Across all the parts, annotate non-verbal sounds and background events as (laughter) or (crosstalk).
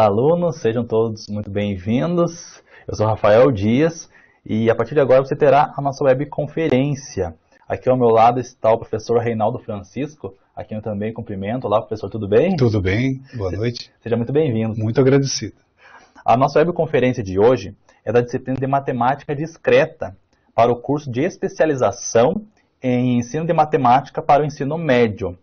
Olá, alunos, sejam todos muito bem-vindos. Eu sou Rafael Dias e a partir de agora você terá a nossa webconferência. Aqui ao meu lado está o professor Reinaldo Francisco, a quem eu também cumprimento. Olá, professor, tudo bem? Tudo bem, boa noite. Seja muito bem-vindo. Muito agradecido. A nossa webconferência de hoje é da disciplina de Matemática Discreta para o curso de especialização em Ensino de Matemática para o Ensino Médio.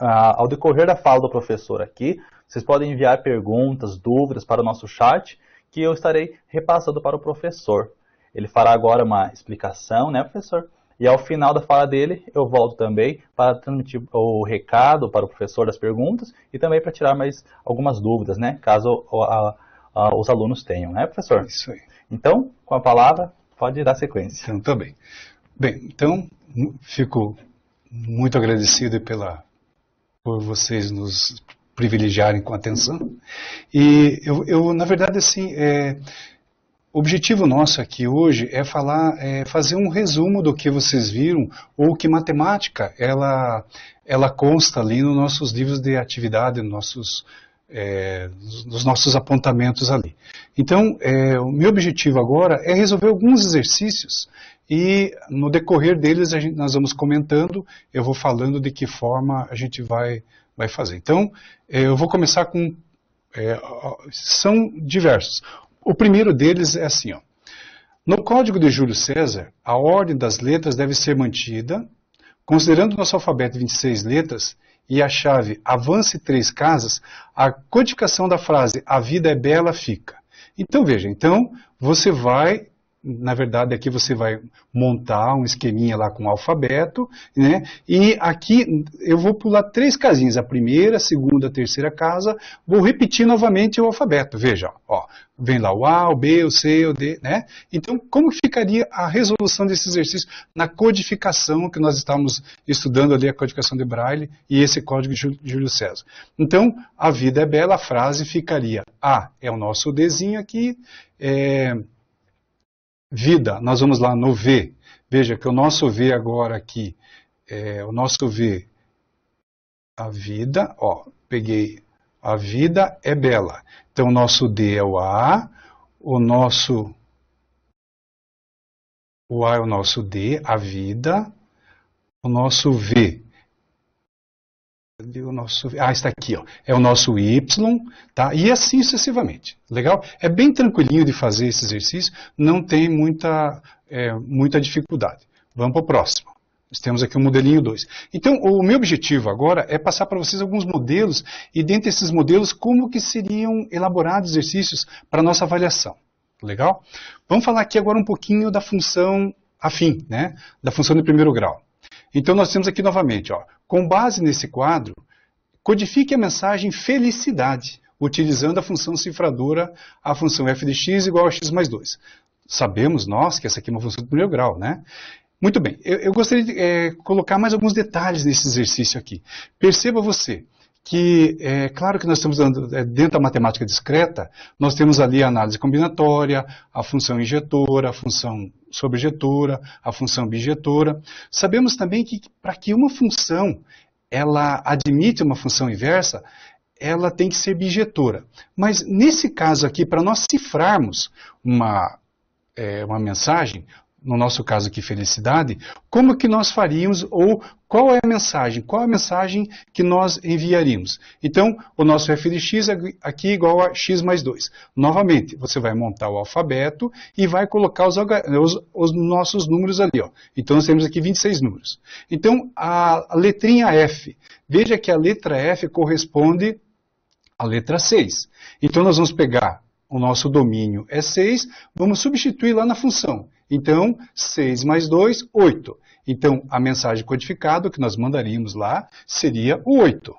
Ah, ao decorrer da fala do professor aqui, vocês podem enviar perguntas, dúvidas para o nosso chat, que eu estarei repassando para o professor. Ele fará agora uma explicação, né, professor? E ao final da fala dele, eu volto também para transmitir o recado para o professor das perguntas e também para tirar mais algumas dúvidas, né? Caso a, a, os alunos tenham, né, professor? Isso aí. Então, com a palavra, pode dar sequência. Então, tá bem. Bem, então, fico muito agradecido pela, por vocês nos privilegiarem com atenção. E eu, eu na verdade, assim, é, o objetivo nosso aqui hoje é falar, é, fazer um resumo do que vocês viram ou que matemática ela, ela consta ali nos nossos livros de atividade, nos nossos é, nos nossos apontamentos ali. Então, é, o meu objetivo agora é resolver alguns exercícios e no decorrer deles gente, nós vamos comentando, eu vou falando de que forma a gente vai vai fazer. Então, eh, eu vou começar com. É, são diversos. O primeiro deles é assim: ó. no Código de Júlio César, a ordem das letras deve ser mantida, considerando nosso alfabeto de 26 letras e a chave avance três casas, a codificação da frase a vida é bela fica. Então veja, então você vai na verdade, aqui você vai montar um esqueminha lá com alfabeto, né? E aqui eu vou pular três casinhas, a primeira, a segunda, a terceira casa, vou repetir novamente o alfabeto, veja, ó, vem lá o A, o B, o C, o D, né? Então, como ficaria a resolução desse exercício na codificação que nós estávamos estudando ali, a codificação de Braille e esse código de Júlio César? Então, a vida é bela, a frase ficaria, A é o nosso Dzinho aqui, é Vida, nós vamos lá no V. Veja que o nosso V agora aqui, é, o nosso V, a vida, ó, peguei a vida é bela. Então, o nosso D é o A, o nosso o A é o nosso D, a vida, o nosso V o nosso, ah, está aqui, ó, é o nosso Y, tá? e assim sucessivamente. Legal? É bem tranquilinho de fazer esse exercício, não tem muita, é, muita dificuldade. Vamos para o próximo. Nós temos aqui o um modelinho 2. Então, o meu objetivo agora é passar para vocês alguns modelos, e dentre esses modelos, como que seriam elaborados exercícios para nossa avaliação. Legal? Vamos falar aqui agora um pouquinho da função afim, né? da função de primeiro grau. Então nós temos aqui novamente, ó, com base nesse quadro, codifique a mensagem felicidade, utilizando a função cifradora, a função f de x igual a x mais 2. Sabemos nós que essa aqui é uma função de primeiro grau, né? Muito bem, eu, eu gostaria de é, colocar mais alguns detalhes nesse exercício aqui. Perceba você, que é claro que nós estamos é, dentro da matemática discreta, nós temos ali a análise combinatória, a função injetora, a função sobrejetora, a função bijetora. Sabemos também que para que uma função ela admite uma função inversa, ela tem que ser bijetora. Mas nesse caso aqui, para nós cifrarmos uma, é, uma mensagem, no nosso caso aqui, felicidade, como que nós faríamos ou qual é a mensagem, qual é a mensagem que nós enviaríamos. Então, o nosso f de x é aqui é igual a x mais 2. Novamente, você vai montar o alfabeto e vai colocar os, os, os nossos números ali. Ó. Então, nós temos aqui 26 números. Então, a letrinha f, veja que a letra f corresponde à letra 6. Então, nós vamos pegar o nosso domínio é 6, vamos substituir lá na função. Então, 6 mais 2, 8. Então, a mensagem codificada que nós mandaríamos lá seria 8.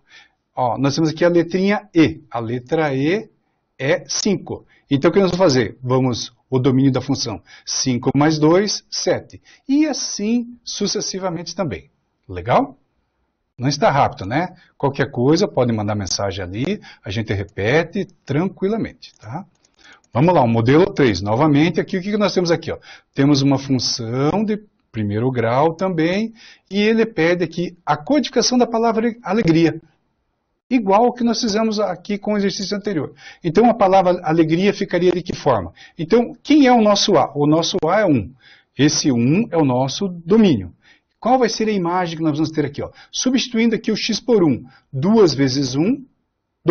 Ó, nós temos aqui a letrinha E. A letra E é 5. Então, o que nós vamos fazer? Vamos o domínio da função. 5 mais 2, 7. E assim sucessivamente também. Legal? Não está rápido, né? Qualquer coisa, podem mandar mensagem ali, a gente repete tranquilamente, tá? Vamos lá, o um modelo 3. Novamente, aqui o que nós temos aqui? Ó? Temos uma função de primeiro grau também, e ele pede aqui a codificação da palavra alegria. Igual ao que nós fizemos aqui com o exercício anterior. Então a palavra alegria ficaria de que forma? Então, quem é o nosso A? O nosso A é 1. Esse 1 é o nosso domínio. Qual vai ser a imagem que nós vamos ter aqui? Ó? Substituindo aqui o x por 1. 2 vezes 1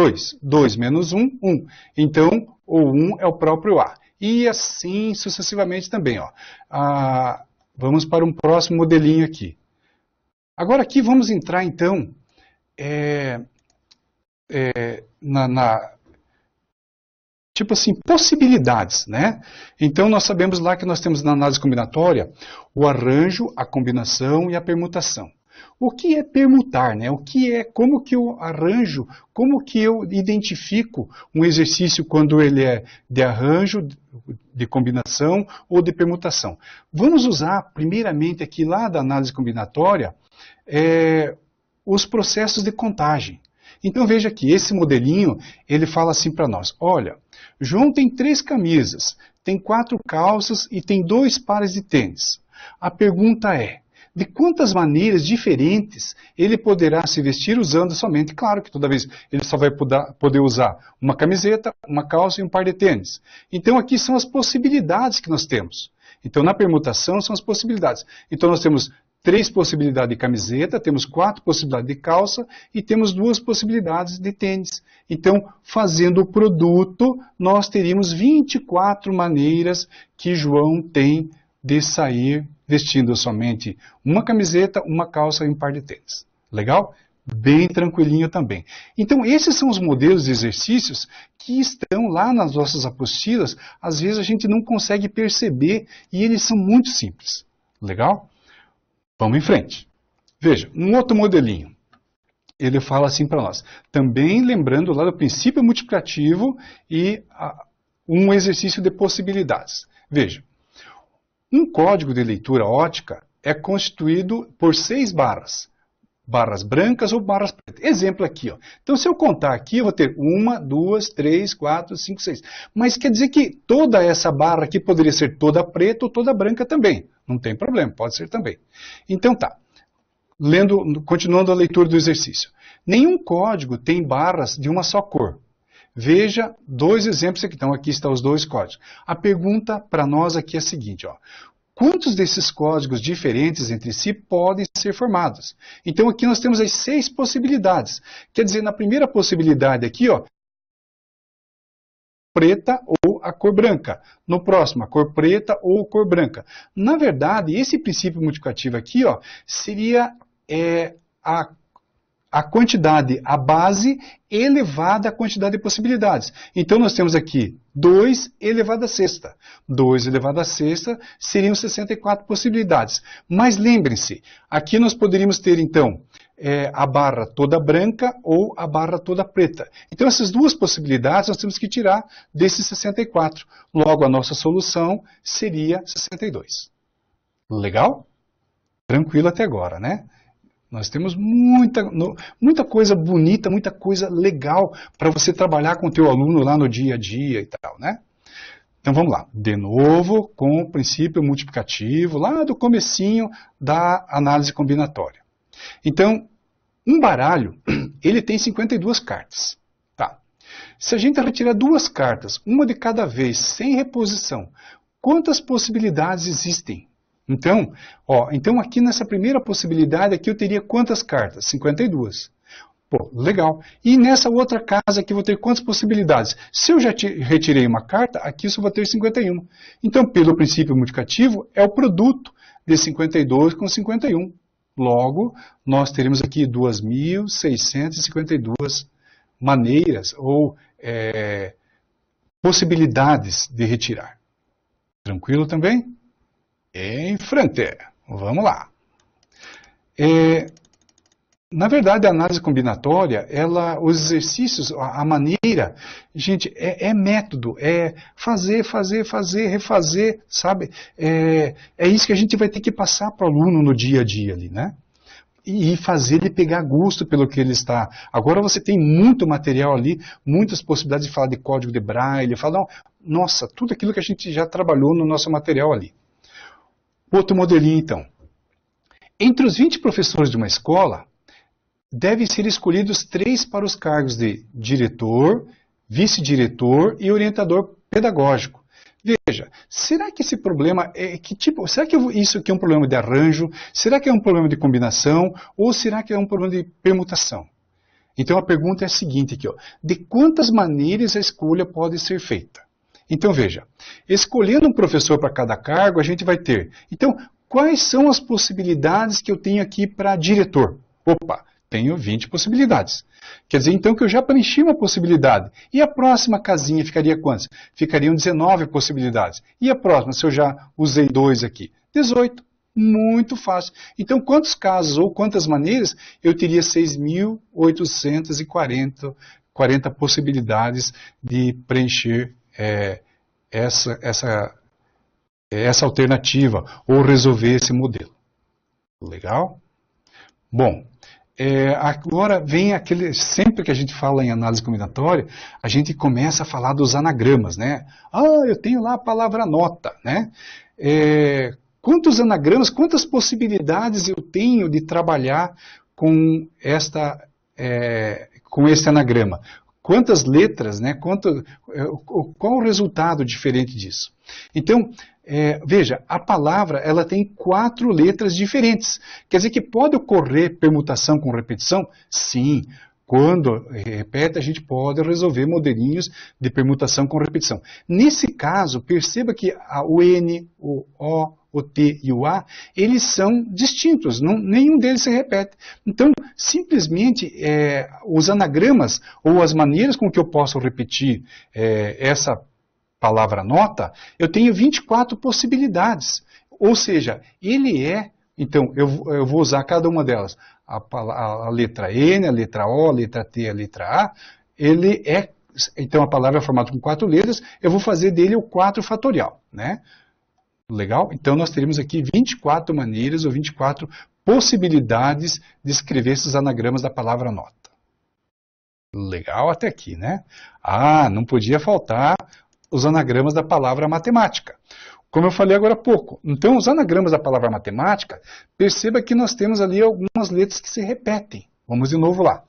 2. 2 é. menos 1, 1. Então, o 1 é o próprio A. E assim sucessivamente também. Ó. Ah, vamos para um próximo modelinho aqui. Agora aqui vamos entrar, então, é, é, na, na, tipo assim, possibilidades, né? Então nós sabemos lá que nós temos na análise combinatória o arranjo, a combinação e a permutação. O que é permutar, né? O que é, como que eu arranjo, como que eu identifico um exercício quando ele é de arranjo, de combinação ou de permutação? Vamos usar, primeiramente, aqui lá da análise combinatória, é, os processos de contagem. Então veja que esse modelinho, ele fala assim para nós, olha, João tem três camisas, tem quatro calças e tem dois pares de tênis. A pergunta é, de quantas maneiras diferentes ele poderá se vestir usando somente, claro que toda vez ele só vai poder usar uma camiseta, uma calça e um par de tênis. Então aqui são as possibilidades que nós temos. Então na permutação são as possibilidades. Então nós temos três possibilidades de camiseta, temos quatro possibilidades de calça e temos duas possibilidades de tênis. Então, fazendo o produto, nós teríamos 24 maneiras que João tem de sair vestindo somente uma camiseta, uma calça e um par de tênis. Legal? Bem tranquilinho também. Então, esses são os modelos de exercícios que estão lá nas nossas apostilas. Às vezes a gente não consegue perceber e eles são muito simples. Legal? Vamos em frente. Veja, um outro modelinho. Ele fala assim para nós. Também lembrando lá do princípio multiplicativo e a, um exercício de possibilidades. Veja, um código de leitura ótica é constituído por seis barras. Barras brancas ou barras pretas. Exemplo aqui. Ó. Então, se eu contar aqui, eu vou ter uma, duas, três, quatro, cinco, seis. Mas quer dizer que toda essa barra aqui poderia ser toda preta ou toda branca também. Não tem problema, pode ser também. Então tá. Lendo, continuando a leitura do exercício. Nenhum código tem barras de uma só cor. Veja dois exemplos aqui. Então, aqui estão os dois códigos. A pergunta para nós aqui é a seguinte, ó. Quantos desses códigos diferentes entre si podem ser formados? Então, aqui nós temos as seis possibilidades. Quer dizer, na primeira possibilidade aqui, ó, preta ou a cor branca. No próximo, a cor preta ou cor branca. Na verdade, esse princípio multiplicativo aqui ó, seria é, a a quantidade, a base elevada à quantidade de possibilidades. Então nós temos aqui 2 elevado à sexta. 2 elevado à sexta seriam 64 possibilidades. Mas lembrem-se, aqui nós poderíamos ter então é, a barra toda branca ou a barra toda preta. Então essas duas possibilidades nós temos que tirar desses 64. Logo a nossa solução seria 62. Legal? Tranquilo até agora, né? Nós temos muita, muita coisa bonita, muita coisa legal para você trabalhar com o teu aluno lá no dia a dia e tal, né? Então vamos lá, de novo com o princípio multiplicativo lá do comecinho da análise combinatória. Então, um baralho, (clears throat) ele tem 52 cartas. Tá. Se a gente retirar duas cartas, uma de cada vez, sem reposição, quantas possibilidades existem então, ó, então aqui nessa primeira possibilidade aqui eu teria quantas cartas? 52. Pô, legal. E nessa outra casa aqui eu vou ter quantas possibilidades? Se eu já retirei uma carta, aqui eu só vou ter 51. Então, pelo princípio multiplicativo, é o produto de 52 com 51. Logo, nós teremos aqui 2.652 maneiras ou é, possibilidades de retirar. Tranquilo também? Em frente. Vamos lá. É, na verdade, a análise combinatória, ela, os exercícios, a, a maneira, gente, é, é, método, é fazer, fazer, fazer, refazer, sabe? É, é isso que a gente vai ter que passar para o aluno no dia a dia ali, né? E, fazer ele pegar gosto pelo que ele está. Agora você tem muito material ali, muitas possibilidades de falar de código de braille, falar, nossa, tudo aquilo que a gente já trabalhou no nosso material ali. Outro modelinho, então. Entre os 20 professores de uma escola, devem ser escolhidos três para os cargos de diretor, vice-diretor e orientador pedagógico. Veja, será que esse problema é que tipo? Será que isso aqui é um problema de arranjo? Será que é um problema de combinação? Ou será que é um problema de permutação? Então a pergunta é a seguinte aqui, ó, de quantas maneiras a escolha pode ser feita? Então veja, escolhendo um professor para cada cargo, a gente vai ter. Então, quais são as possibilidades que eu tenho aqui para diretor? Opa, tenho 20 possibilidades. Quer dizer, então, que eu já preenchi uma possibilidade. E a próxima casinha ficaria quantas? Ficariam 19 possibilidades. E a próxima, se eu já usei dois aqui? 18. Muito fácil. Então, quantos casos ou quantas maneiras eu teria 6.840 40 possibilidades de preencher é, essa, essa, essa alternativa ou resolver esse modelo. Legal? Bom, é, agora vem aquele. Sempre que a gente fala em análise combinatória, a gente começa a falar dos anagramas, né? Ah, eu tenho lá a palavra nota, né? É, quantos anagramas, quantas possibilidades eu tenho de trabalhar com esta é, com esse anagrama? Quantas letras, né? Quanto, é, qual o resultado diferente disso? Então, é, veja, a palavra ela tem quatro letras diferentes. Quer dizer que pode ocorrer permutação com repetição? Sim, quando eh, repete, a gente pode resolver modelinhos de permutação com repetição. Nesse caso, perceba que o N, o O, o T e o A, eles são distintos, não, nenhum deles se repete. Então, simplesmente, é, os anagramas ou as maneiras com que eu posso repetir é, essa palavra nota, eu tenho 24 possibilidades. Ou seja, ele é, então, eu, eu vou usar cada uma delas a, a letra N, a letra O, a letra T, a letra A, ele é, então a palavra é formada com quatro letras, eu vou fazer dele o 4 fatorial, né? Legal? Então nós teremos aqui 24 maneiras ou 24 possibilidades de escrever esses anagramas da palavra nota. Legal até aqui, né? Ah, não podia faltar os anagramas da palavra matemática como eu falei agora há pouco. Então, os anagramas da palavra matemática, perceba que nós temos ali algumas letras que se repetem. Vamos de novo lá.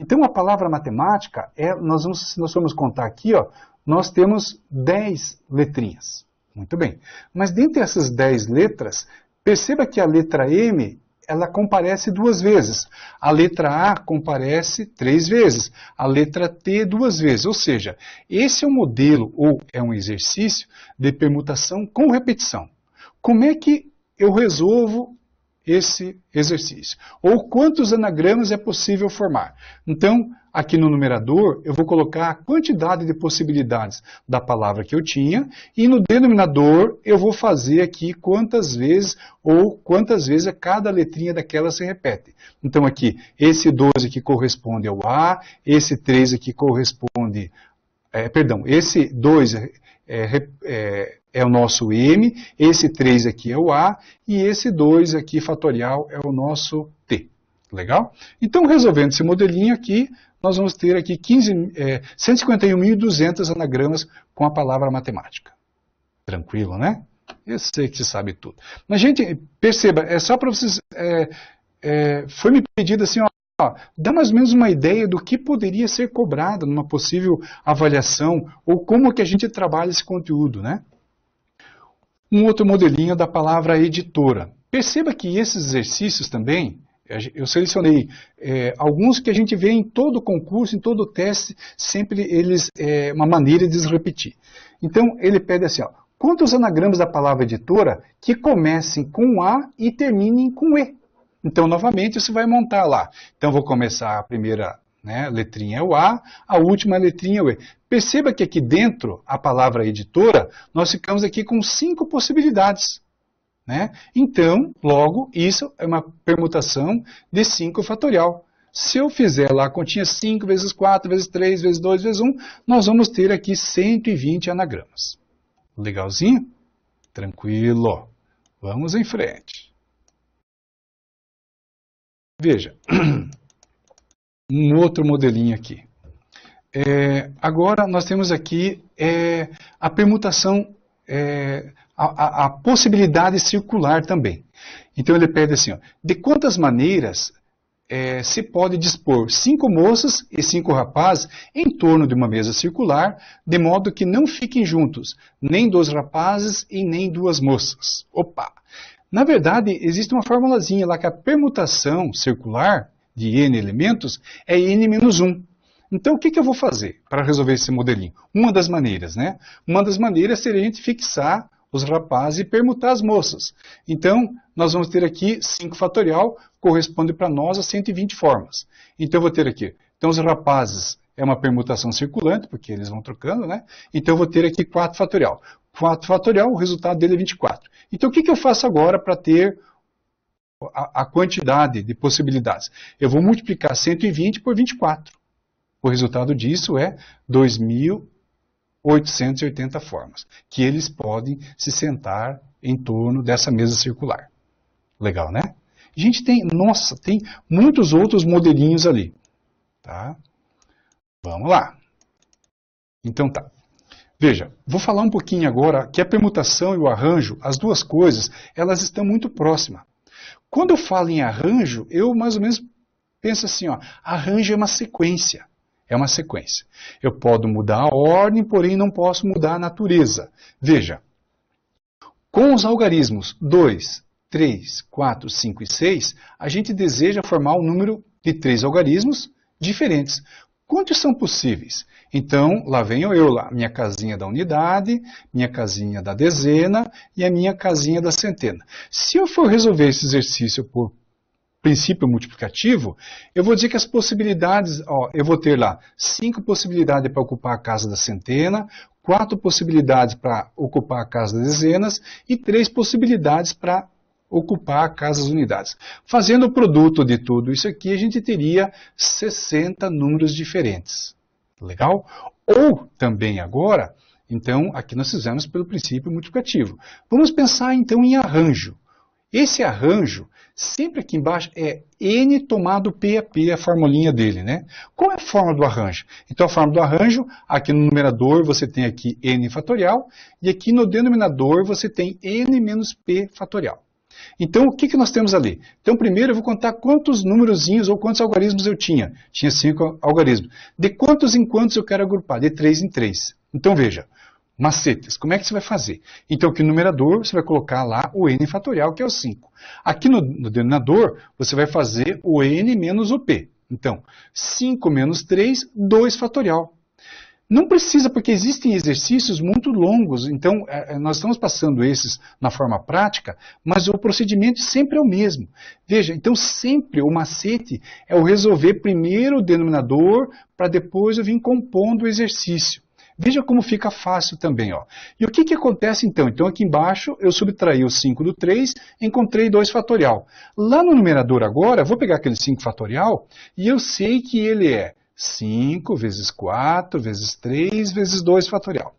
Então, a palavra matemática, é, nós vamos, se nós formos contar aqui, ó, nós temos 10 letrinhas. Muito bem. Mas dentre essas 10 letras, perceba que a letra M ela comparece duas vezes. A letra A comparece três vezes, a letra T duas vezes. Ou seja, esse é um modelo ou é um exercício de permutação com repetição. Como é que eu resolvo esse exercício? Ou quantos anagramas é possível formar? Então, Aqui no numerador, eu vou colocar a quantidade de possibilidades da palavra que eu tinha, e no denominador, eu vou fazer aqui quantas vezes ou quantas vezes cada letrinha daquela se repete. Então aqui, esse 12 aqui corresponde ao A, esse 3 aqui corresponde... É, perdão, esse 2 é, é, é o nosso M, esse 3 aqui é o A, e esse 2 aqui fatorial é o nosso T. Legal? Então, resolvendo esse modelinho aqui, nós vamos ter aqui é, 151.200 anagramas com a palavra matemática. Tranquilo, né? Eu sei que você sabe tudo. Mas, gente, perceba, é só para vocês... É, é, foi me pedido assim, ó, ó, dá mais ou menos uma ideia do que poderia ser cobrado numa possível avaliação ou como que a gente trabalha esse conteúdo, né? Um outro modelinho da palavra editora. Perceba que esses exercícios também, eu selecionei é, alguns que a gente vê em todo concurso, em todo teste, sempre eles é, uma maneira de repetir. Então ele pede assim, ó, quantos anagramas da palavra editora que comecem com A e terminem com E? Então novamente você vai montar lá. Então vou começar a primeira né, letrinha é o A, a última letrinha é o E. Perceba que aqui dentro, a palavra editora, nós ficamos aqui com cinco possibilidades. Né? Então, logo, isso é uma permutação de 5 fatorial. Se eu fizer lá a continha 5 vezes 4 vezes 3 vezes 2 vezes 1, nós vamos ter aqui 120 anagramas. Legalzinho? Tranquilo. Vamos em frente. Veja, (clears throat) um outro modelinho aqui. É, agora nós temos aqui é, a permutação é, a, a, a possibilidade circular também. Então ele pede assim, ó, de quantas maneiras é, se pode dispor cinco moças e cinco rapazes em torno de uma mesa circular, de modo que não fiquem juntos, nem dois rapazes e nem duas moças. Opa! Na verdade, existe uma formulazinha lá que a permutação circular de n elementos é n menos 1. Então, o que, que eu vou fazer para resolver esse modelinho? Uma das maneiras, né? Uma das maneiras seria a gente fixar os rapazes, e permutar as moças. Então, nós vamos ter aqui 5 fatorial, corresponde para nós a 120 formas. Então, eu vou ter aqui, então os rapazes é uma permutação circulante, porque eles vão trocando, né? Então, eu vou ter aqui 4 fatorial. 4 fatorial, o resultado dele é 24. Então, o que, que eu faço agora para ter a, a, quantidade de possibilidades? Eu vou multiplicar 120 por 24. O resultado disso é 2000 880 formas, que eles podem se sentar em torno dessa mesa circular. Legal, né? A gente tem, nossa, tem muitos outros modelinhos ali. Tá? Vamos lá. Então tá. Veja, vou falar um pouquinho agora que a permutação e o arranjo, as duas coisas, elas estão muito próximas. Quando eu falo em arranjo, eu mais ou menos penso assim, ó, arranjo é uma sequência. É uma sequência. Eu posso mudar a ordem, porém não posso mudar a natureza. Veja, com os algarismos 2, 3, 4, 5 e 6, a gente deseja formar um número de três algarismos diferentes. Quantos são possíveis? Então, lá venho eu, lá, minha casinha da unidade, minha casinha da dezena e a minha casinha da centena. Se eu for resolver esse exercício por princípio multiplicativo, eu vou dizer que as possibilidades, ó, eu vou ter lá cinco possibilidades para ocupar a casa da centena, quatro possibilidades para ocupar a casa das dezenas e três possibilidades para ocupar a casa das unidades. Fazendo o produto de tudo isso aqui, a gente teria 60 números diferentes. Legal? Ou também agora, então, aqui nós fizemos pelo princípio multiplicativo. Vamos pensar então em arranjo. Esse arranjo, sempre aqui embaixo, é N tomado P a P, a formulinha dele, né? Qual é a forma do arranjo? Então, a forma do arranjo, aqui no numerador você tem aqui N fatorial, e aqui no denominador você tem N menos P fatorial. Então, o que, que nós temos ali? Então, primeiro eu vou contar quantos númerozinhos ou quantos algarismos eu tinha. Tinha cinco algarismos. De quantos em quantos eu quero agrupar? De três em três. Então, veja, macetes. Como é que você vai fazer? Então, aqui no numerador, você vai colocar lá o n fatorial, que é o 5. Aqui no, no denominador, você vai fazer o n menos o p. Então, 5 menos 3, 2 fatorial. Não precisa, porque existem exercícios muito longos, então é, é, nós estamos passando esses na forma prática, mas o procedimento sempre é o mesmo. Veja, então sempre o macete é o resolver primeiro o denominador, para depois eu vir compondo o exercício. Veja como fica fácil também. Ó. E o que, que acontece então? Então aqui embaixo eu subtraí o 5 do 3, encontrei 2 fatorial. Lá no numerador agora, vou pegar aquele 5 fatorial e eu sei que ele é 5 vezes 4 vezes 3 vezes 2 fatorial.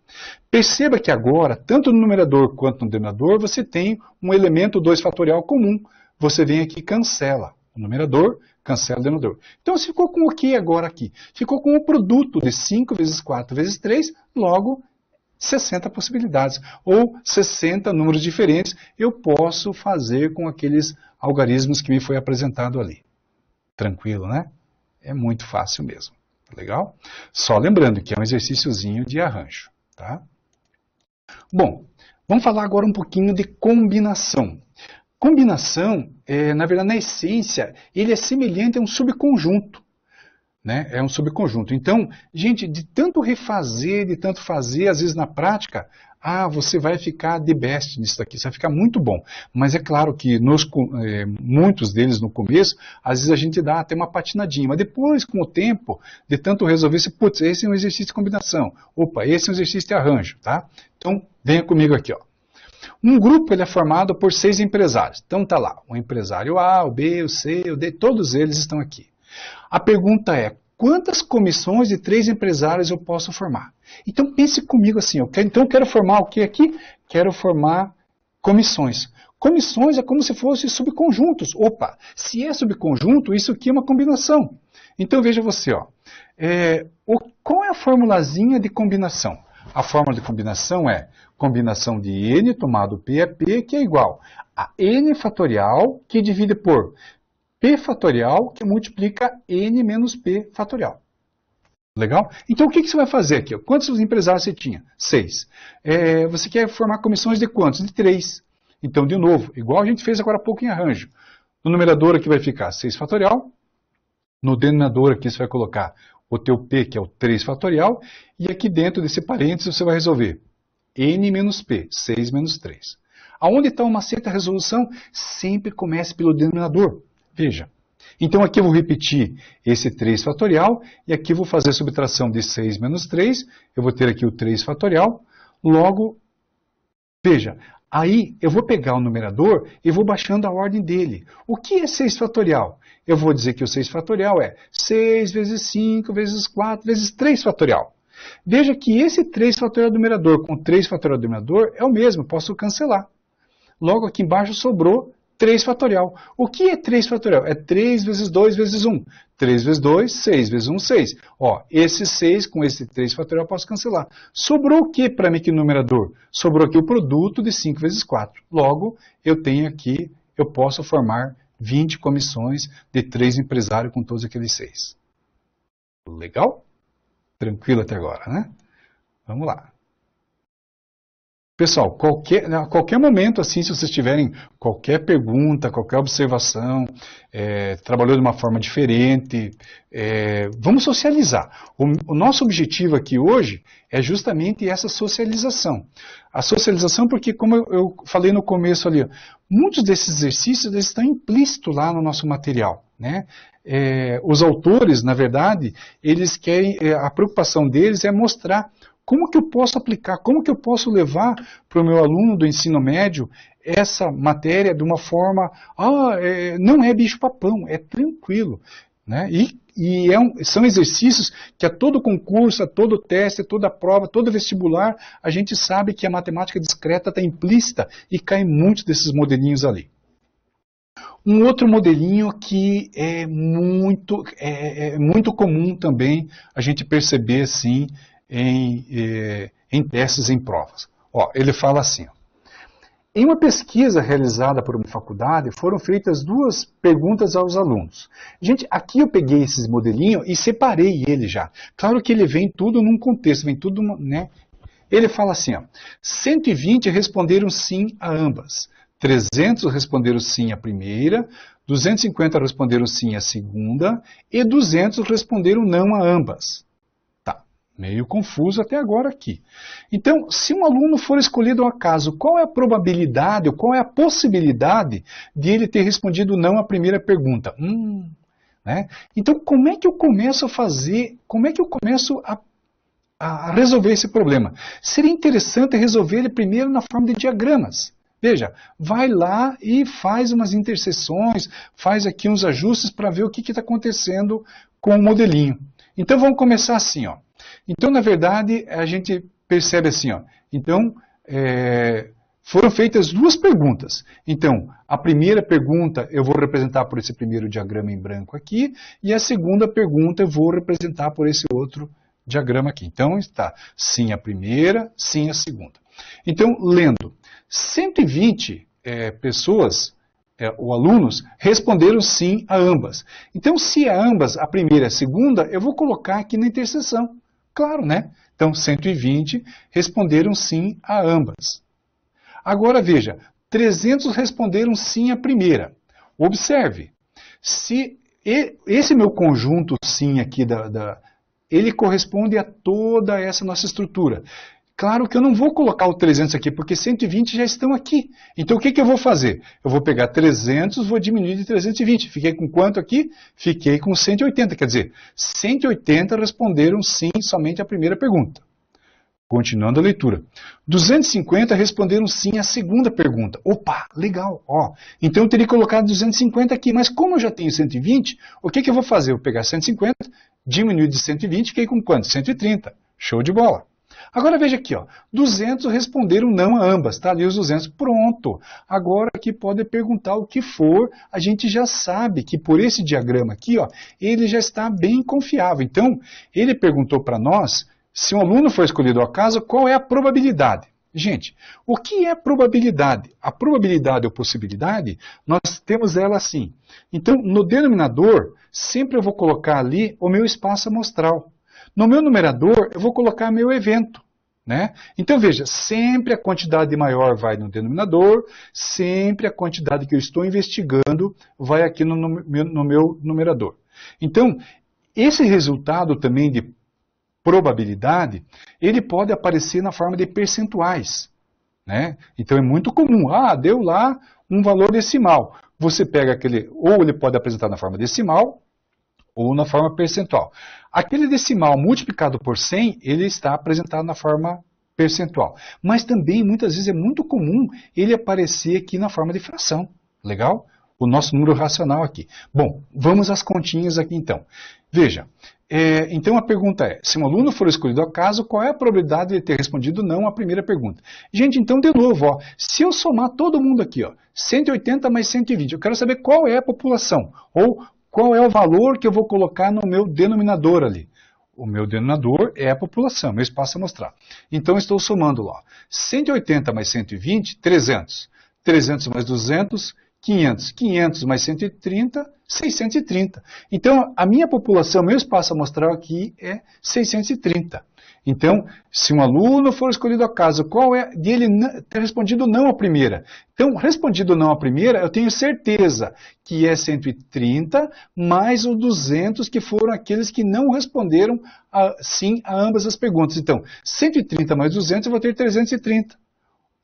Perceba que agora, tanto no numerador quanto no denominador, você tem um elemento 2 fatorial comum. Você vem aqui e cancela o numerador, cancela denominador. Então você ficou com o que agora aqui? Ficou com o produto de 5 vezes 4 vezes 3, logo 60 possibilidades, ou 60 números diferentes eu posso fazer com aqueles algarismos que me foi apresentado ali. Tranquilo, né? É muito fácil mesmo. Tá legal? Só lembrando que é um exercíciozinho de arranjo, tá? Bom, vamos falar agora um pouquinho de combinação. Combinação, é, na verdade, na essência, ele é semelhante a um subconjunto. Né? É um subconjunto. Então, gente, de tanto refazer, de tanto fazer, às vezes na prática, ah, você vai ficar de best nisso daqui, você vai ficar muito bom. Mas é claro que nos, é, muitos deles no começo, às vezes a gente dá até uma patinadinha, mas depois, com o tempo, de tanto resolver, você, putz, esse é um exercício de combinação. Opa, esse é um exercício de arranjo, tá? Então, venha comigo aqui, ó. Um grupo ele é formado por seis empresários. Então tá lá, o empresário A, o B, o C, o D, todos eles estão aqui. A pergunta é, quantas comissões de três empresários eu posso formar? Então pense comigo assim, eu quero, então eu quero formar o que aqui? Quero formar comissões. Comissões é como se fossem subconjuntos. Opa, se é subconjunto, isso aqui é uma combinação. Então veja você, ó, é, o, qual é a formulazinha de combinação? A fórmula de combinação é combinação de n tomado p é p, que é igual a n fatorial, que divide por p fatorial, que multiplica n menos p fatorial. Legal? Então, o que, que você vai fazer aqui? Quantos empresários você tinha? Seis. É, você quer formar comissões de quantos? De três. Então, de novo, igual a gente fez agora há pouco em arranjo. No numerador aqui vai ficar 6 fatorial. No denominador aqui você vai colocar o teu P, que é o 3 fatorial, e aqui dentro desse parênteses você vai resolver N menos P, 6 menos 3. Aonde está uma certa resolução? Sempre comece pelo denominador. Veja. Então aqui eu vou repetir esse 3 fatorial, e aqui eu vou fazer a subtração de 6 menos 3, eu vou ter aqui o 3 fatorial, logo, veja, Aí eu vou pegar o numerador e vou baixando a ordem dele. O que é 6 fatorial? Eu vou dizer que o 6 fatorial é 6 vezes 5 vezes 4 vezes 3 fatorial. Veja que esse 3 fatorial do numerador com 3 fatorial do numerador é o mesmo, posso cancelar. Logo aqui embaixo sobrou 3 fatorial. O que é 3 fatorial? É 3 vezes 2 vezes 1. 3 vezes 2, 6 vezes 1, 6. Ó, esse 6 com esse 3 fatorial eu posso cancelar. Sobrou o que para mim aqui no numerador? Sobrou aqui o produto de 5 vezes 4. Logo, eu tenho aqui, eu posso formar 20 comissões de 3 empresários com todos aqueles 6. Legal? Tranquilo até agora, né? Vamos lá. Pessoal, qualquer, né, a qualquer momento, assim, se vocês tiverem qualquer pergunta, qualquer observação, é, trabalhou de uma forma diferente, é, vamos socializar. O, o, nosso objetivo aqui hoje é justamente essa socialização. A socialização porque, como eu, eu falei no começo ali, muitos desses exercícios estão implícitos lá no nosso material. Né? É, os autores, na verdade, eles querem, é, a preocupação deles é mostrar como que eu posso aplicar? Como que eu posso levar para o meu aluno do ensino médio essa matéria de uma forma, ah, é, não é bicho-papão, é tranquilo. Né? E, e é um, são exercícios que a todo concurso, a todo teste, a toda prova, todo vestibular, a gente sabe que a matemática discreta está implícita e cai muitos desses modelinhos ali. Um outro modelinho que é muito, é, é muito comum também a gente perceber assim, em, eh, em testes, em provas. Ó, ele fala assim, em uma pesquisa realizada por uma faculdade, foram feitas duas perguntas aos alunos. Gente, aqui eu peguei esses modelinhos e separei ele já. Claro que ele vem tudo num contexto, vem tudo, né? Ele fala assim, ó, 120 responderam sim a ambas, 300 responderam sim à primeira, 250 responderam sim à segunda e 200 responderam não a ambas. Meio confuso até agora aqui. Então, se um aluno for escolhido ao acaso, qual é a probabilidade ou qual é a possibilidade de ele ter respondido não à primeira pergunta? Hum, né? Então, como é que eu começo a fazer, como é que eu começo a a resolver esse problema. Seria interessante resolver ele primeiro na forma de diagramas. Veja, vai lá e faz umas interseções, faz aqui uns ajustes para ver o que está acontecendo com o modelinho. Então vamos começar assim, ó. Então, na verdade, a gente percebe assim, ó, então, é, foram feitas duas perguntas. Então, a primeira pergunta eu vou representar por esse primeiro diagrama em branco aqui, e a segunda pergunta eu vou representar por esse outro diagrama aqui. Então, está sim a primeira, sim a segunda. Então, lendo, 120 é, pessoas é, ou alunos responderam sim a ambas. Então, se a é ambas, a primeira e a segunda, eu vou colocar aqui na interseção. Claro, né? Então, 120 responderam sim a ambas. Agora veja, 300 responderam sim à primeira. Observe, se esse meu conjunto sim aqui da, da ele corresponde a toda essa nossa estrutura. Claro que eu não vou colocar o 300 aqui, porque 120 já estão aqui. Então o que, que eu vou fazer? Eu vou pegar 300, vou diminuir de 320. Fiquei com quanto aqui? Fiquei com 180. Quer dizer, 180 responderam sim somente à primeira pergunta. Continuando a leitura. 250 responderam sim à segunda pergunta. Opa, legal, ó. Então eu teria colocado 250 aqui, mas como eu já tenho 120, o que, que eu vou fazer? Eu vou pegar 150, diminuir de 120, fiquei com quanto? 130. Show de bola. Agora veja aqui, ó, 200 responderam não a ambas, tá ali os 200, pronto. Agora aqui pode perguntar o que for, a gente já sabe que por esse diagrama aqui, ó, ele já está bem confiável. Então, ele perguntou para nós, se um aluno foi escolhido ao acaso, qual é a probabilidade? Gente, o que é probabilidade? A probabilidade ou possibilidade, nós temos ela assim. Então, no denominador, sempre eu vou colocar ali o meu espaço amostral. No meu numerador, eu vou colocar meu evento. Né? Então veja, sempre a quantidade maior vai no denominador, sempre a quantidade que eu estou investigando vai aqui no, no meu numerador. Então, esse resultado também de probabilidade, ele pode aparecer na forma de percentuais. Né? Então é muito comum, ah, deu lá um valor decimal. Você pega aquele, ou ele pode apresentar na forma decimal, ou na forma percentual. Aquele decimal multiplicado por 100, ele está apresentado na forma percentual. Mas também, muitas vezes, é muito comum ele aparecer aqui na forma de fração. Legal? O nosso número racional aqui. Bom, vamos às continhas aqui então. Veja, é, então a pergunta é, se um aluno for escolhido ao caso, qual é a probabilidade de ter respondido não à primeira pergunta? Gente, então de novo, ó, se eu somar todo mundo aqui, ó, 180 mais 120, eu quero saber qual é a população, ou qual é o valor que eu vou colocar no meu denominador ali? O meu denominador é a população, meu espaço amostral. Então, estou somando lá. 180 mais 120, 300. 300 mais 200, 500. 500 mais 130, 630. Então, a minha população, meu espaço amostral aqui é 630. Então, se um aluno for escolhido a casa, qual é de ele ter respondido não à primeira? Então, respondido não à primeira, eu tenho certeza que é 130 mais os 200 que foram aqueles que não responderam a, sim a ambas as perguntas. Então, 130 mais 200 eu vou ter 330.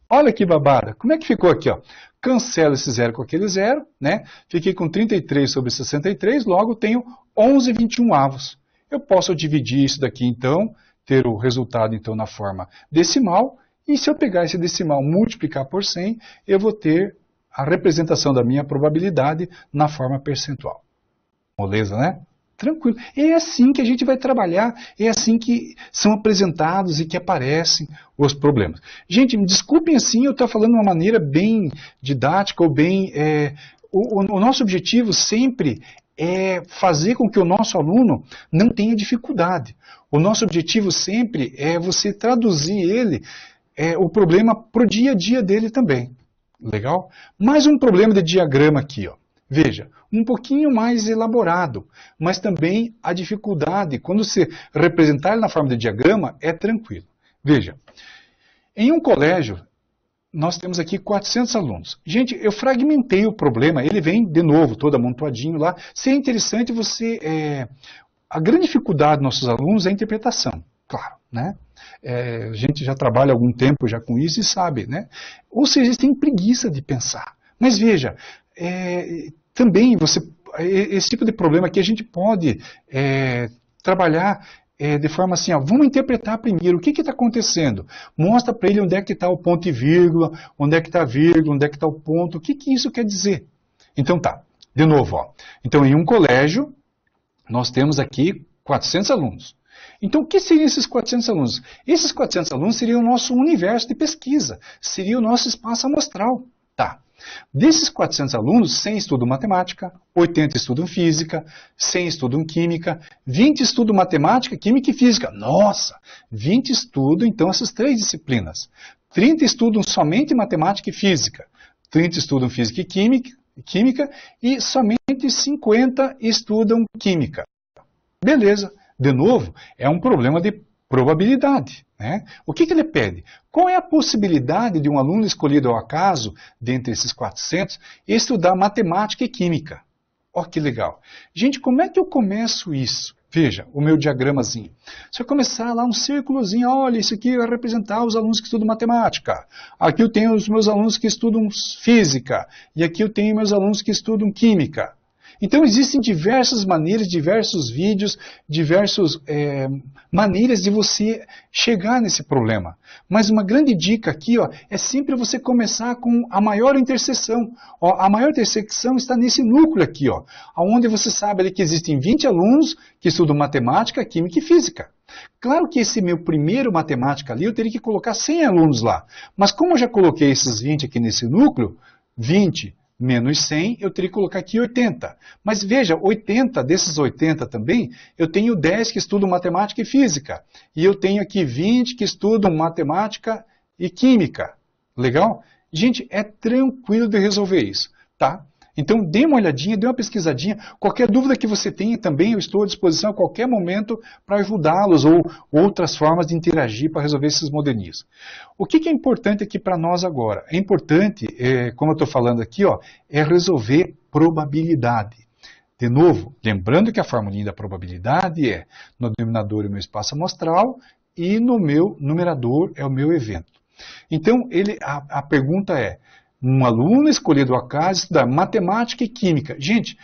Olha que babada. Como é que ficou aqui? Ó? Cancelo esse zero com aquele zero, né? Fiquei com 33 sobre 63, logo tenho 11 21 avos. Eu posso dividir isso daqui, então, ter o resultado, então, na forma decimal. E se eu pegar esse decimal multiplicar por 100, eu vou ter a representação da minha probabilidade na forma percentual. Moleza, né? Tranquilo. É assim que a gente vai trabalhar, é assim que são apresentados e que aparecem os problemas. Gente, me desculpem assim, eu estou falando de uma maneira bem didática ou bem é, o, o, nosso objetivo sempre é fazer com que o nosso aluno não tenha dificuldade. O nosso objetivo sempre é você traduzir ele, é, o problema para o dia a dia dele também. Legal? Mais um problema de diagrama aqui. Ó. Veja, um pouquinho mais elaborado, mas também a dificuldade, quando você representar ele na forma de diagrama, é tranquilo. Veja, em um colégio nós temos aqui 400 alunos. Gente, eu fragmentei o problema, ele vem de novo, todo amontoadinho lá. Se é interessante você... É... A grande dificuldade dos nossos alunos é a interpretação, claro, né? É, a gente já trabalha há algum tempo já com isso e sabe, né? Ou seja, eles têm preguiça de pensar. Mas veja, é, também você, é, esse tipo de problema que a gente pode é, trabalhar é, de forma assim, ó, vamos interpretar primeiro o que está acontecendo. Mostra para ele onde é que está o ponto e vírgula, onde é que está a vírgula, onde é que está o ponto, o que, que isso quer dizer. Então tá, de novo, ó. então em um colégio nós temos aqui 400 alunos. Então, o que seriam esses 400 alunos? Esses 400 alunos seriam o nosso universo de pesquisa, seria o nosso espaço amostral. Tá. Desses 400 alunos, 100 estudam matemática, 80 estudam física, 100 estudam química, 20 estudam matemática, química e física. Nossa! 20 estudam, então, essas três disciplinas. 30 estudam somente matemática e física. 30 estudam física e química, química e somente 50 estudam química. Beleza. De novo, é um problema de probabilidade. Né? O que, que, ele pede? Qual é a possibilidade de um aluno escolhido ao acaso, dentre esses 400, estudar matemática e química? Olha que legal. Gente, como é que eu começo isso? Veja, o meu diagramazinho. Se eu começar lá um círculozinho, olha, isso aqui vai representar os alunos que estudam matemática. Aqui eu tenho os meus alunos que estudam física. E aqui eu tenho meus alunos que estudam química. Então existem diversas maneiras, diversos vídeos, diversas é, maneiras de você chegar nesse problema. Mas uma grande dica aqui ó, é sempre você começar com a maior interseção. Ó, a maior interseção está nesse núcleo aqui, ó, onde você sabe ali, que existem 20 alunos que estudam matemática, química e física. Claro que esse meu primeiro matemática ali, eu teria que colocar 100 alunos lá. Mas como eu já coloquei esses 20 aqui nesse núcleo, 20, menos 100, eu teria que colocar aqui 80. Mas veja, 80, desses 80 também, eu tenho 10 que estudam matemática e física. E eu tenho aqui 20 que estudam matemática e química. Legal? Gente, é tranquilo de resolver isso, tá? Então dê uma olhadinha, dê uma pesquisadinha. Qualquer dúvida que você tenha também, eu estou à disposição a qualquer momento para ajudá-los ou outras formas de interagir para resolver esses modelinhos. O que, que é importante aqui para nós agora? É importante, é, como eu estou falando aqui, ó, é resolver probabilidade. De novo, lembrando que a formulinha da probabilidade é no denominador é o meu espaço amostral e no meu numerador é o meu evento. Então, ele, a, a pergunta é, um aluno escolhido a casa estudar matemática e química. Gente,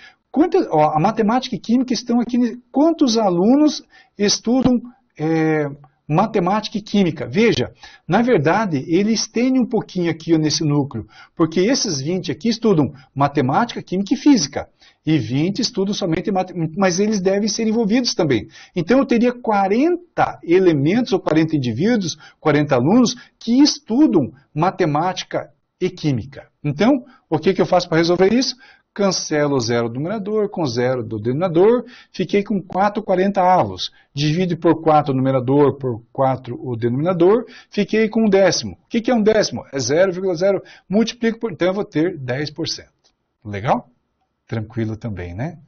ó, a matemática e química estão aqui. Quantos alunos estudam é, matemática e química? Veja, na verdade, eles têm um pouquinho aqui nesse núcleo, porque esses 20 aqui estudam matemática, química e física. E 20 estudam somente matemática, mas eles devem ser envolvidos também. Então eu teria 40 elementos ou 40 indivíduos, 40 alunos que estudam matemática, e química. Então, o que, que eu faço para resolver isso? Cancelo o zero do numerador com zero do denominador, fiquei com 4 40 avos. Divido por 4 o numerador por 4 o denominador, fiquei com um décimo. O que, que é um décimo? É 0,0, multiplico por... Então, eu vou ter 10%. Legal? Tranquilo também, né?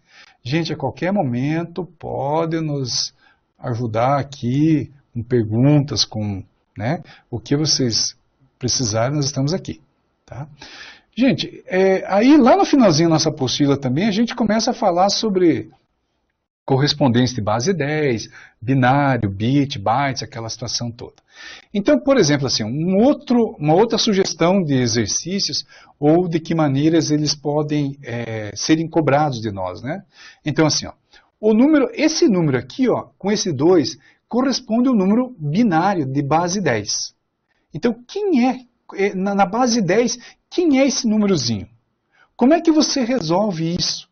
Gente, a qualquer momento pode nos ajudar aqui com perguntas, com né, o que vocês precisarem, nós estamos aqui. Tá? Gente, é, aí lá no finalzinho da nossa apostila também, a gente começa a falar sobre correspondência de base 10, binário, bit, bytes, aquela situação toda. Então, por exemplo, assim, um outro, uma outra sugestão de exercícios ou de que maneiras eles podem é, serem cobrados de nós, né? Então, assim, ó, o número, esse número aqui, ó, com esse 2, corresponde ao número binário de base 10. Então, quem é eh, na base 10, quem é esse númerozinho? Como é que você resolve isso?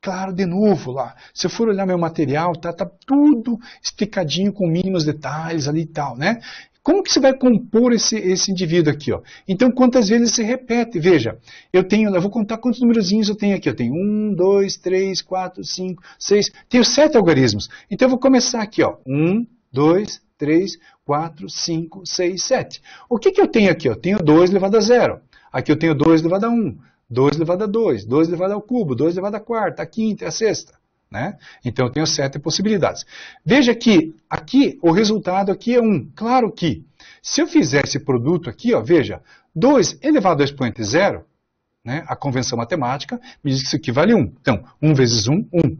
Claro, de novo lá. Se eu for olhar meu material, tá, tá tudo explicadinho com mínimos detalhes ali e tal, né? Como que você vai compor esse, esse indivíduo aqui? Ó? Então, quantas vezes se repete? Veja, eu tenho, eu vou contar quantos numerozinhos eu tenho aqui. Eu tenho 1, 2, 3, 4, 5, 6. Tenho 7 algarismos. Então, eu vou começar aqui. Ó. 1, 2, 3, 4, 5, 6, 7. O que, que eu tenho aqui? Eu tenho 2 elevado a 0. Aqui eu tenho 2 elevado a 1, 2 elevado a 2, 2 elevado ao cubo, 2 elevado a quarta, a quinta, e a sexta. Né? Então eu tenho sete possibilidades. Veja que aqui o resultado aqui é 1. Claro que se eu fizer esse produto aqui, ó, veja, 2 elevado ao expoente zero, né, a convenção matemática me diz que isso aqui vale 1. Então, 1 vezes 1, 1.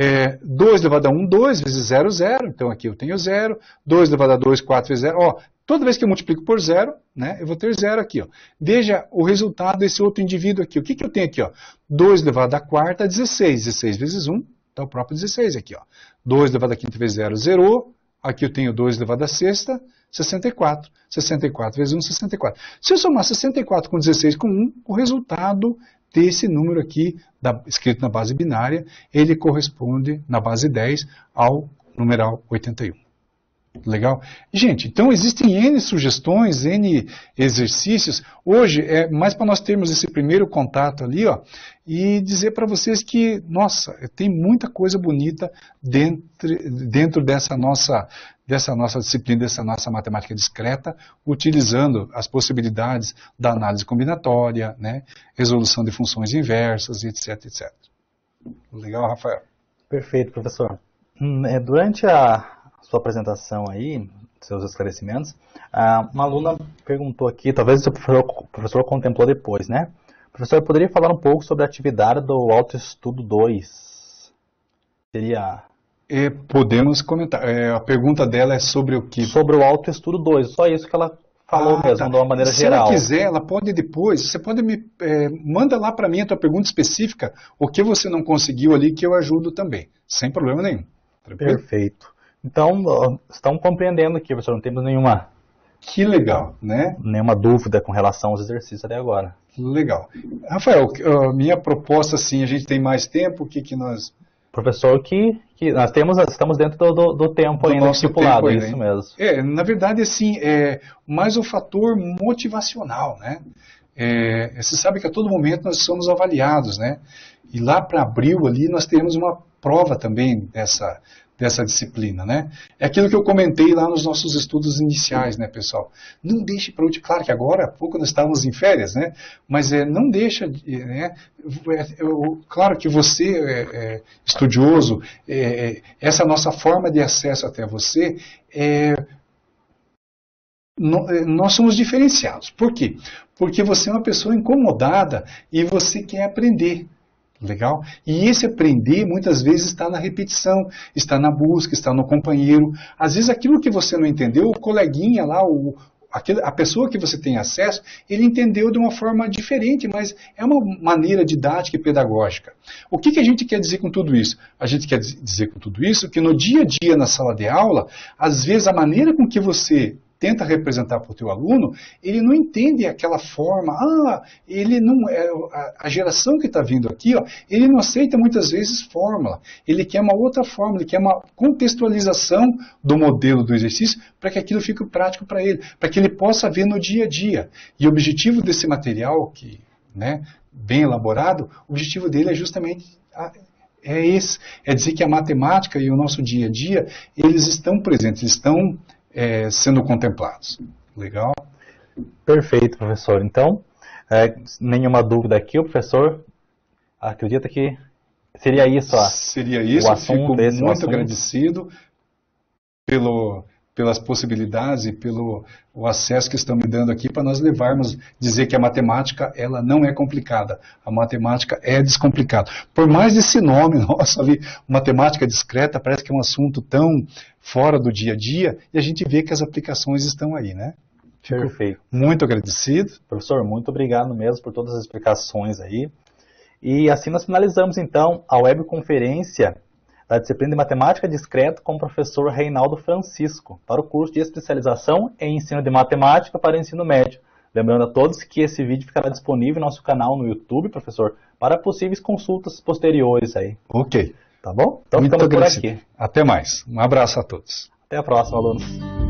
É, 2 elevado a 1, 2 vezes 0, 0. Então aqui eu tenho 0. 2 elevado a 2, 4 vezes 0. Ó, toda vez que eu multiplico por 0, né, eu vou ter 0 aqui. Ó. Veja o resultado desse outro indivíduo aqui. O que, que eu tenho aqui? Ó? 2 elevado a 4, 16. 16 vezes 1, então tá o próprio 16 aqui. Ó. 2 elevado a 5 vezes 0, 0. Aqui eu tenho 2 elevado a 6, 64. 64 vezes 1, 64. Se eu somar 64 com 16 com 1, o resultado ter esse número aqui, da, escrito na base binária, ele corresponde, na base 10, ao numeral 81. Legal? Gente, então existem N sugestões, N exercícios. Hoje é mais para nós termos esse primeiro contato ali, ó, e dizer para vocês que, nossa, tem muita coisa bonita dentro, dentro dessa, nossa, dessa nossa disciplina, dessa nossa matemática discreta, utilizando as possibilidades da análise combinatória, né, resolução de funções inversas, etc, etc. Legal, Rafael? Perfeito, professor. Hum, é, durante a, sua apresentação aí, seus esclarecimentos, ah, uma aluna perguntou aqui, talvez o professor, professor contemplou depois, né? Professor, poderia falar um pouco sobre a atividade do autoestudo 2? Seria... É, podemos comentar. É, a pergunta dela é sobre o que? Sobre o autoestudo 2, só isso que ela falou ah, mesmo, tá. de uma maneira Se geral. Se ela quiser, ela pode depois, você pode me, é, manda lá para mim a tua pergunta específica, o que você não conseguiu ali que eu ajudo também, sem problema nenhum. Tranquilo? Perfeito. Então, estão compreendendo aqui, professor, não temos nenhuma. Que legal, né? Nenhuma dúvida com relação aos exercícios até agora. Que legal. Rafael, minha proposta, assim, a gente tem mais tempo, o que, que nós. Professor, que, que nós temos, estamos dentro do, do, do tempo do ainda estipulado, isso ainda. mesmo. É, na verdade, assim, é mais o um fator motivacional, né? É, é, você sabe que a todo momento nós somos avaliados, né? E lá para abril ali nós teremos uma prova também dessa dessa disciplina, né? É aquilo que eu comentei lá nos nossos estudos iniciais, né, pessoal? Não deixe para último, claro que agora há pouco nós estávamos em férias, né? Mas é, não deixa, né? É, eu, claro que você, é, é, estudioso, é, é, essa nossa forma de acesso até você, é, no, é, nós somos diferenciados. Por quê? Porque você é uma pessoa incomodada e você quer aprender. Legal? E esse aprender muitas vezes está na repetição, está na busca, está no companheiro. Às vezes aquilo que você não entendeu, o coleguinha lá, o, a pessoa que você tem acesso, ele entendeu de uma forma diferente, mas é uma maneira didática e pedagógica. O que, que a gente quer dizer com tudo isso? A gente quer dizer com tudo isso que no dia a dia na sala de aula, às vezes a maneira com que você tenta representar para o teu aluno, ele não entende aquela forma, ah, ele não, é, a geração que está vindo aqui, ó, ele não aceita muitas vezes fórmula, ele quer uma outra fórmula, ele quer uma contextualização do modelo do exercício para que aquilo fique prático para ele, para que ele possa ver no dia a dia. E o objetivo desse material, que né, bem elaborado, o objetivo dele é justamente a, é esse, é dizer que a matemática e o nosso dia a dia, eles estão presentes, estão é, sendo contemplados. Legal? Perfeito, professor. Então, é, nenhuma dúvida aqui, o professor acredita que seria isso. seria isso, o assunto, fico esse, é muito assunto. agradecido pelo pelas possibilidades e pelo o acesso que estão me dando aqui para nós levarmos dizer que a matemática ela não é complicada. A matemática é descomplicada. Por mais esse nome (laughs) nosso ali, matemática discreta, parece que é um assunto tão fora do dia a dia e a gente vê que as aplicações estão aí, né? Fico Perfeito. Muito agradecido. Professor, muito obrigado mesmo por todas as explicações aí. E assim nós finalizamos então a webconferência da disciplina de Matemática Discreta com o professor Reinaldo Francisco, para o curso de especialização em ensino de matemática para o ensino médio. Lembrando a todos que esse vídeo ficará disponível no nosso canal no YouTube, professor, para possíveis consultas posteriores aí. Ok. Tá bom? Então Muito ficamos por aqui. Até mais. Um abraço a todos. Até a próxima, alunos.